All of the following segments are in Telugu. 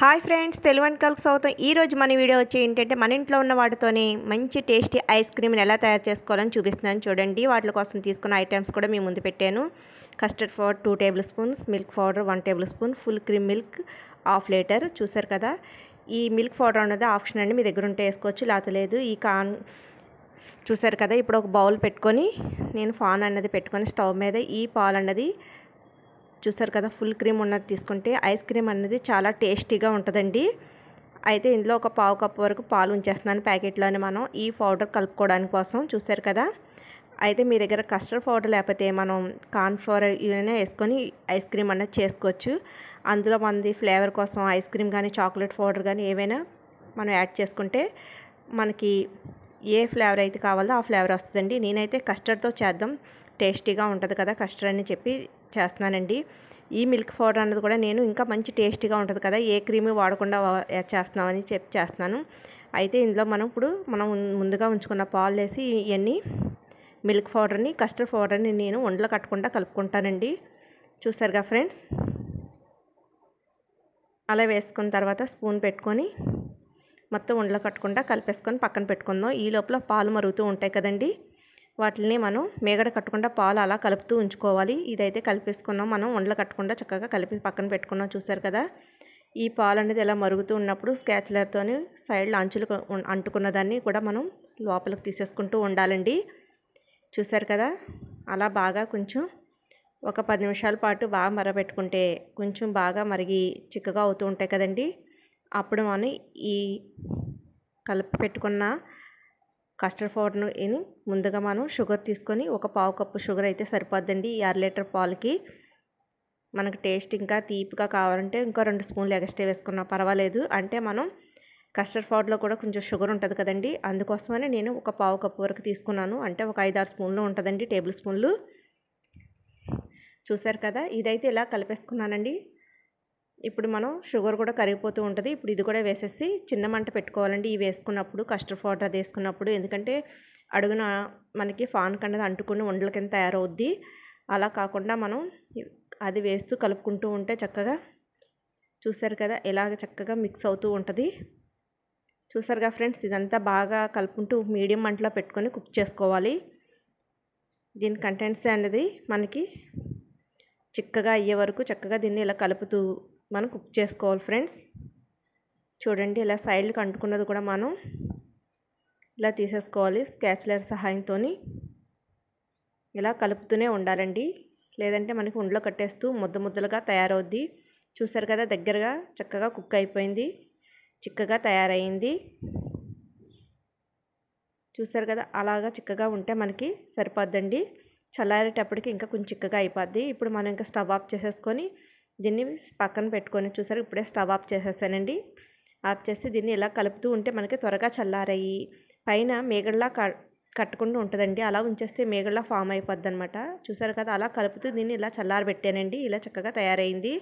హాయ్ ఫ్రెండ్స్ తెలువన్ కల్క్ స్వాగతం ఈరోజు మన వీడియో వచ్చి ఏంటంటే మన ఇంట్లో ఉన్న వాటితోనే మంచి టేస్టీ ఐస్ క్రీమ్ని ఎలా తయారు చేసుకోవాలని చూపిస్తున్నాను చూడండి వాటి కోసం తీసుకున్న ఐటమ్స్ కూడా మీ ముందు పెట్టాను custard powder two table spoons milk powder one table spoon full cream milk half litre చూసారు కదా ఈ మిల్క్ పౌడర్ అన్నది ఆప్షన్ అండి మీ దగ్గర ఉంటే వేసుకోవచ్చు లేకపోతే లేదు ఈ కాన్ చూసారు కదా ఇప్పుడు ఒక బౌల్ పెట్టుకొని నేను ఫాన్ అన్నది పెట్టుకొని స్టవ్ మీద ఈ పాలు అన్నది చూసారు కదా ఫుల్ క్రీమ్ ఉన్నది తీసుకుంటే ఐస్ క్రీమ్ అనేది చాలా టేస్టీగా ఉంటుందండి అయితే ఇందులో ఒక పావు కప్పు వరకు పాలు ఉంచేస్తున్నాను ప్యాకెట్లోనే మనం ఈ పౌడర్ కలుపుకోవడానికి కోసం చూసారు కదా అయితే మీ దగ్గర కస్టర్డ్ పౌడర్ లేకపోతే మనం కార్న్ఫ్లవర్ ఇవైనా వేసుకొని ఐస్ క్రీమ్ అనేది చేసుకోవచ్చు అందులో మనది ఫ్లేవర్ కోసం ఐస్ క్రీమ్ కానీ చాక్లెట్ పౌడర్ కానీ ఏవైనా మనం యాడ్ చేసుకుంటే మనకి ఏ ఫ్లేవర్ అయితే కావాలో ఆ ఫ్లేవర్ వస్తుందండి నేనైతే కస్టర్డ్తో చేద్దాం టేస్టీగా ఉంటుంది కదా కస్టర్డ్ అని చెప్పి చేస్తున్నానండి ఈ మిల్క్ పౌడర్ అన్నది కూడా నేను ఇంకా మంచి టేస్టీగా ఉంటుంది కదా ఏ క్రీమ్ వాడకుండా చేస్తున్నామని చెప్పి చేస్తున్నాను అయితే ఇందులో మనం ఇప్పుడు మనం ముందుగా ఉంచుకున్న పాలు వేసి ఇవన్నీ మిల్క్ పౌడర్ని కస్టర్డ్ పౌడర్ని నేను ఒంట్లో కట్టకుండా కలుపుకుంటానండి చూసారుగా ఫ్రెండ్స్ అలా వేసుకున్న తర్వాత స్పూన్ పెట్టుకొని మొత్తం ఒంట్లో కట్టకుండా కలిపేసుకొని పక్కన పెట్టుకుందాం ఈ లోపల పాలు మరుగుతూ ఉంటాయి కదండీ వాటిని మనం మేగడ కట్టకుండా పాలు అలా కలుపుతూ ఉంచుకోవాలి ఇదైతే కలిపేసుకున్నాం మనం వండలు కట్టకుండా చక్కగా కలిపి పక్కన పెట్టుకున్నాం చూసారు కదా ఈ పాలు అనేది ఎలా మరుగుతూ ఉన్నప్పుడు స్కాచ్లర్తో సైడ్ అంచులు అంటుకున్న దాన్ని కూడా మనం లోపలికి తీసేసుకుంటూ ఉండాలండి చూసారు కదా అలా బాగా కొంచెం ఒక పది నిమిషాల పాటు బాగా మరబెట్టుకుంటే కొంచెం బాగా మరిగి చిక్కగా అవుతూ ఉంటాయి కదండి అప్పుడు మనం ఈ కలిపి పెట్టుకున్న కస్టర్డ్ పౌడర్ని ముందుగా మనం షుగర్ తీసుకొని ఒక పావు కప్పు షుగర్ అయితే సరిపోద్దండి ఈ అర లీటర్ పాలకి మనకు టేస్ట్ ఇంకా తీపిగా కావాలంటే ఇంకో రెండు స్పూన్లు ఎగస్టే వేసుకున్నా పర్వాలేదు అంటే మనం కస్టర్డ్ పౌడర్లో కూడా కొంచెం షుగర్ ఉంటుంది కదండి అందుకోసమని నేను ఒక పావు కప్పు వరకు తీసుకున్నాను అంటే ఒక ఐదు ఆరు స్పూన్లు ఉంటుందండి టేబుల్ స్పూన్లు చూసారు కదా ఇదైతే ఇలా కలిపేసుకున్నానండి ఇప్పుడు మనం షుగర్ కూడా కరిగిపోతూ ఉంటుంది ఇప్పుడు ఇది కూడా వేసేసి చిన్న మంట పెట్టుకోవాలండి ఇవి వేసుకున్నప్పుడు కస్టర్డ్ పౌడర్ అది వేసుకున్నప్పుడు ఎందుకంటే అడుగున మనకి ఫాన్ కన్నది అంటుకుని ఉండల కింద తయారవుద్ది అలా కాకుండా మనం అది వేస్తూ కలుపుకుంటూ ఉంటే చక్కగా చూసారు కదా ఇలాగ చక్కగా మిక్స్ అవుతూ ఉంటుంది చూసారుగా ఫ్రెండ్స్ ఇదంతా బాగా కలుపుకుంటూ మీడియం మంటలో పెట్టుకొని కుక్ చేసుకోవాలి దీని కంటెంట్స్ అనేది మనకి చిక్కగా అయ్యే వరకు చక్కగా దీన్ని ఇలా కలుపుతూ మనం కుక్ చేసుకోవాలి ఫ్రెండ్స్ చూడండి ఇలా సైడ్లకు అంటుకున్నది కూడా మనం ఇలా తీసేసుకోవాలి స్కాచ్లర్ సహాయంతో ఇలా కలుపుతూనే ఉండాలండి లేదంటే మనకి ఉండలో కట్టేస్తూ ముద్ద ముద్దలుగా తయారవుద్ది చూసారు కదా దగ్గరగా చక్కగా కుక్ అయిపోయింది చిక్కగా తయారైంది చూసారు కదా అలాగా చిక్కగా ఉంటే మనకి సరిపోద్దండి చల్లారేటప్పటికి ఇంకా కొంచెం చిక్కగా అయిపోద్ది ఇప్పుడు మనం ఇంకా స్టవ్ ఆఫ్ చేసేసుకొని దీన్ని పక్కన పెట్టుకొని చూసారు ఇప్పుడే స్టవ్ ఆఫ్ చేసేసానండి ఆఫ్ చేసి దీన్ని ఇలా కలుపుతూ ఉంటే మనకి త్వరగా చల్లారయ్యి పైన మేగడలా కట్టుకుంటూ ఉంటుందండి అలా ఉంచేస్తే మేగడలా ఫామ్ అయిపోద్ది అనమాట చూసారు కదా అలా కలుపుతూ దీన్ని ఇలా చల్లారబెట్టానండి ఇలా చక్కగా తయారైంది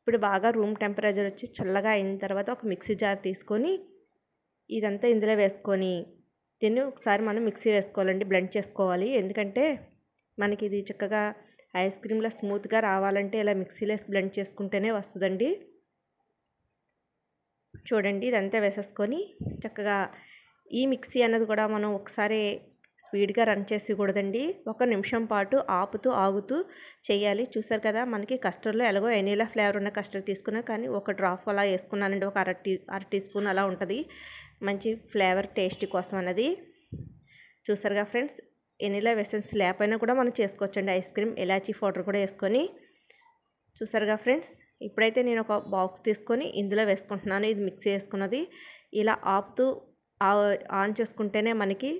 ఇప్పుడు బాగా రూమ్ టెంపరేచర్ వచ్చి చల్లగా అయిన తర్వాత ఒక మిక్సీ జార్ తీసుకొని ఇదంతా ఇందులో వేసుకొని దీన్ని ఒకసారి మనం మిక్సీ వేసుకోవాలండి బ్లెండ్ చేసుకోవాలి ఎందుకంటే మనకి ఇది చక్కగా ఐస్ క్రీమ్లో స్మూత్గా రావాలంటే ఇలా మిక్సీలో బ్లెండ్ చేసుకుంటేనే వస్తుందండి చూడండి ఇదంతా వేసేసుకొని చక్కగా ఈ మిక్సీ అన్నది కూడా మనం ఒకసారి స్పీడ్గా రన్ చేసేయకూడదండి ఒక నిమిషం పాటు ఆపుతూ ఆగుతూ చేయాలి చూసారు కదా మనకి కస్టర్డ్లో ఎలాగో ఎనీలా ఫ్లేవర్ ఉన్న కస్టర్డ్ తీసుకున్నా కానీ ఒక డ్రాప్ అలా వేసుకున్నానండి ఒక అర టీ అర టీ స్పూన్ అలా ఉంటుంది మంచి ఫ్లేవర్ టేస్ట్ కోసం అన్నది చూసారుగా ఫ్రెండ్స్ ఎనీలా వెసన్స్ లేకపోయినా కూడా మనం చేసుకోవచ్చండి ఐస్ క్రీమ్ ఎలాచీ పౌడర్ కూడా వేసుకొని చూసారుగా ఫ్రెండ్స్ ఇప్పుడైతే నేను ఒక బాక్స్ తీసుకొని ఇందులో వేసుకుంటున్నాను ఇది మిక్సీ వేసుకున్నది ఇలా ఆపుతూ ఆన్ చేసుకుంటేనే మనకి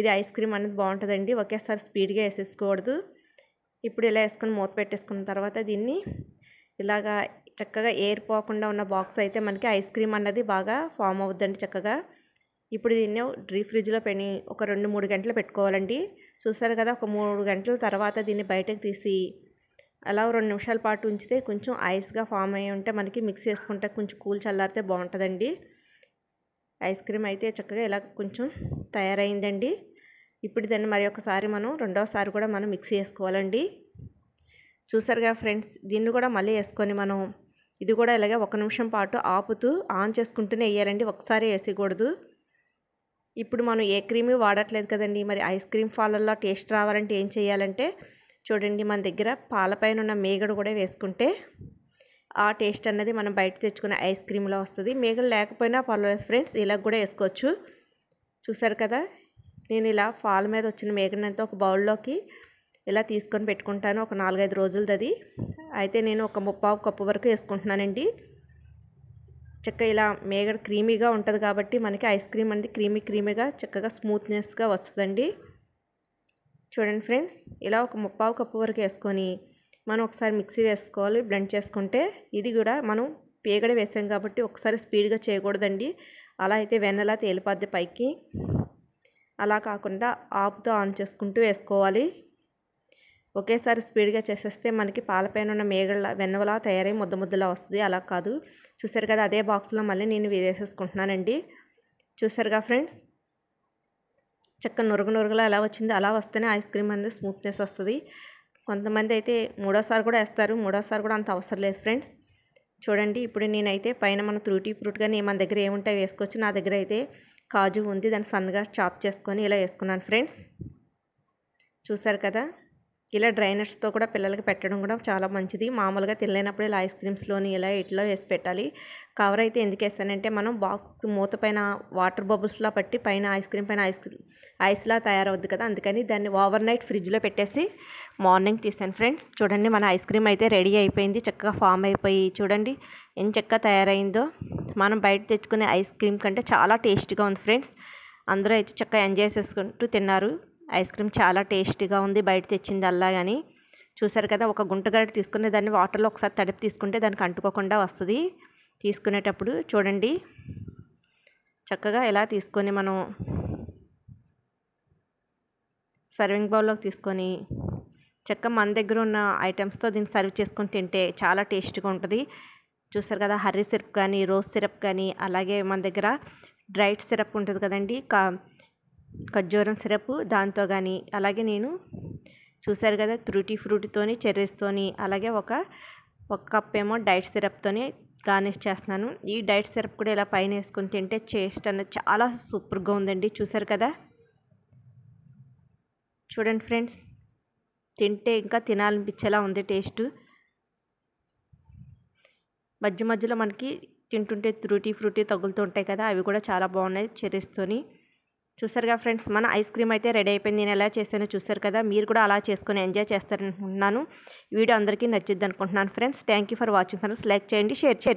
ఇది ఐస్ క్రీమ్ అనేది బాగుంటుందండి ఒకేసారి స్పీడ్గా వేసేసుకోకూడదు ఇప్పుడు ఇలా వేసుకొని మూత పెట్టేసుకున్న తర్వాత దీన్ని ఇలాగా చక్కగా ఎయిర్ పోకుండా ఉన్న బాక్స్ అయితే మనకి ఐస్ క్రీమ్ అన్నది బాగా ఫామ్ అవుద్దండి చక్కగా ఇప్పుడు దీన్ని డ్రీ ఫ్రిడ్జ్లో పెని ఒక రెండు మూడు గంటలు పెట్టుకోవాలండి చూసారు కదా ఒక మూడు గంటల తర్వాత దీన్ని బయటకు తీసి అలా రెండు నిమిషాల పాటు ఉంచితే కొంచెం ఐస్గా ఫామ్ అయ్యి ఉంటే మనకి మిక్స్ చేసుకుంటే కొంచెం కూల్ చల్లారితే బాగుంటుందండి ఐస్ క్రీమ్ అయితే చక్కగా ఇలా కొంచెం తయారైందండి ఇప్పుడు దాన్ని మరి ఒకసారి మనం రెండవసారి కూడా మనం మిక్స్ చేసుకోవాలండి చూసారుగా ఫ్రెండ్స్ దీన్ని కూడా మళ్ళీ వేసుకొని మనం ఇది కూడా ఇలాగే ఒక నిమిషం పాటు ఆపుతూ ఆన్ చేసుకుంటూనే వేయాలండి ఒకసారి వేసేయకూడదు ఇప్పుడు మనం ఏ క్రీమ్ వాడట్లేదు కదండి మరి ఐస్ క్రీమ్ ఫాలల్లో టేస్ట్ రావాలంటే ఏం చేయాలంటే చూడండి మన దగ్గర పాలపైన ఉన్న మేగడు కూడా వేసుకుంటే ఆ టేస్ట్ అన్నది మనం బయట తెచ్చుకునే ఐస్ క్రీమ్లో వస్తుంది మేగడు లేకపోయినా పర్వాలేదు ఫ్రెండ్స్ ఇలా కూడా వేసుకోవచ్చు చూసారు కదా నేను ఇలా ఫాల్ మీద వచ్చిన మేగడంతో ఒక బౌల్లోకి ఇలా తీసుకొని పెట్టుకుంటాను ఒక నాలుగైదు రోజులది అయితే నేను ఒక ముప్పావు కప్పు వరకు వేసుకుంటున్నానండి చక్కగా ఇలా మేగడ క్రీమీగా ఉంటుంది కాబట్టి మనకి ఐస్ క్రీమ్ అనేది క్రీమీ క్రీమీగా చక్కగా స్మూత్నెస్గా వస్తుందండి చూడండి ఫ్రెండ్స్ ఇలా ఒక ముప్పావు కప్పు వరకు వేసుకొని మనం ఒకసారి మిక్సీ వేసుకోవాలి బ్లెండ్ చేసుకుంటే ఇది కూడా మనం పేగడ వేసాం కాబట్టి ఒకసారి స్పీడ్గా చేయకూడదండి అలా అయితే వెన్నలా తేలిపోద్ది పైకి అలా కాకుండా ఆపుతో ఆన్ చేసుకుంటూ వేసుకోవాలి ఒకేసారి స్పీడ్గా చేసేస్తే మనకి పాలపైన ఉన్న మేగళ్ళ వెన్నవలా తయారై ముద్ద ముద్దలా వస్తుంది అలా కాదు చూసారు కదా అదే బాక్స్లో మళ్ళీ నేను వేసేసుకుంటున్నానండి చూసారుగా ఫ్రెండ్స్ చక్క నురుగు నురుగులా ఎలా వచ్చిందో అలా వస్తేనే ఐస్ క్రీమ్ అనేది స్మూత్నెస్ వస్తుంది కొంతమంది అయితే మూడోసారి కూడా వేస్తారు మూడోసారి కూడా అంత అవసరం లేదు ఫ్రెండ్స్ చూడండి ఇప్పుడు నేనైతే పైన మన త్రూటీ ఫ్రూట్ కానీ మన దగ్గర ఏముంటాయి వేసుకోవచ్చు నా దగ్గర అయితే కాజు ఉంది దాన్ని సన్నగా చాప్ చేసుకొని ఇలా వేసుకున్నాను ఫ్రెండ్స్ చూసారు కదా ఇలా డ్రైనర్స్తో కూడా పిల్లలకి పెట్టడం కూడా చాలా మంచిది మామూలుగా తినలేనప్పుడు ఇలా ఐస్ క్రీమ్స్లోని ఇలా ఇట్లా వేసి పెట్టాలి కవర్ అయితే ఎందుకు వేస్తానంటే మనం బాక్స్ మూత పైన వాటర్ బబుల్స్లా పట్టి పైన ఐస్ క్రీమ్ పైన ఐస్ క్రీమ్ ఐస్లా తయారవుద్ది కదా అందుకని దాన్ని ఓవర్ నైట్ ఫ్రిడ్జ్లో పెట్టేసి మార్నింగ్ తీసాను ఫ్రెండ్స్ చూడండి మన ఐస్ క్రీమ్ అయితే రెడీ అయిపోయింది చక్కగా ఫామ్ అయిపోయి చూడండి ఎంత చక్కగా తయారైందో మనం బయట తెచ్చుకునే ఐస్ క్రీమ్ కంటే చాలా టేస్టీగా ఉంది ఫ్రెండ్స్ అందరూ అయితే చక్కగా ఎంజాయ్ చేసుకుంటూ తిన్నారు ఐస్ క్రీమ్ చాలా టేస్టీగా ఉంది బయట తెచ్చింది అలా కానీ చూసారు కదా ఒక గుంట గుంటగరటి తీసుకుని దాన్ని వాటర్లో ఒకసారి తడిపి తీసుకుంటే దానికి అంటుకోకుండా వస్తుంది తీసుకునేటప్పుడు చూడండి చక్కగా ఎలా తీసుకొని మనం సర్వింగ్ బౌల్లోకి తీసుకొని చక్క మన దగ్గర ఉన్న ఐటమ్స్తో దీన్ని సర్వ్ చేసుకొని తింటే చాలా టేస్టీగా ఉంటుంది చూసారు కదా హర్రీ సిరప్ కానీ రోజ్ సిరప్ కానీ అలాగే మన దగ్గర డ్రైట్ సిరప్ ఉంటుంది కదండి కా ఖర్జూరం సిరప్ దాంతో కానీ అలాగే నేను చూశారు కదా త్రూటీ ఫ్రూట్తోని చెర్రీస్తోని అలాగే ఒక ఒక కప్ ఏమో డైట్ సిరప్తోని గార్నిష్ చేస్తున్నాను ఈ డైట్ సిరప్ కూడా ఇలా పైన వేసుకొని తింటే టేస్ట్ అనేది చాలా సూపర్గా ఉందండి చూసారు కదా చూడండి ఫ్రెండ్స్ తింటే ఇంకా తినాలనిపించేలా ఉంది టేస్ట్ మధ్య మధ్యలో మనకి తింటుంటే త్రూటీ ఫ్రూటీ తగులుతుంటాయి కదా అవి కూడా చాలా బాగున్నాయి చెర్రీస్తోని చూసారుగా ఫ్రెండ్స్ మన ఐస్ క్రీమ్ అయితే రెడీ అయిపోయింది నేను ఎలా చేశానో చూసారు కదా మీరు కూడా అలా చేసుకొని ఎంజాయ్ చేస్తారనుకుంటున్నాను వీడియో అందరికీ నచ్చుద్ది అనుకుంటున్నాను friends thank for watching friends like చేయండి షేర్ చేయండి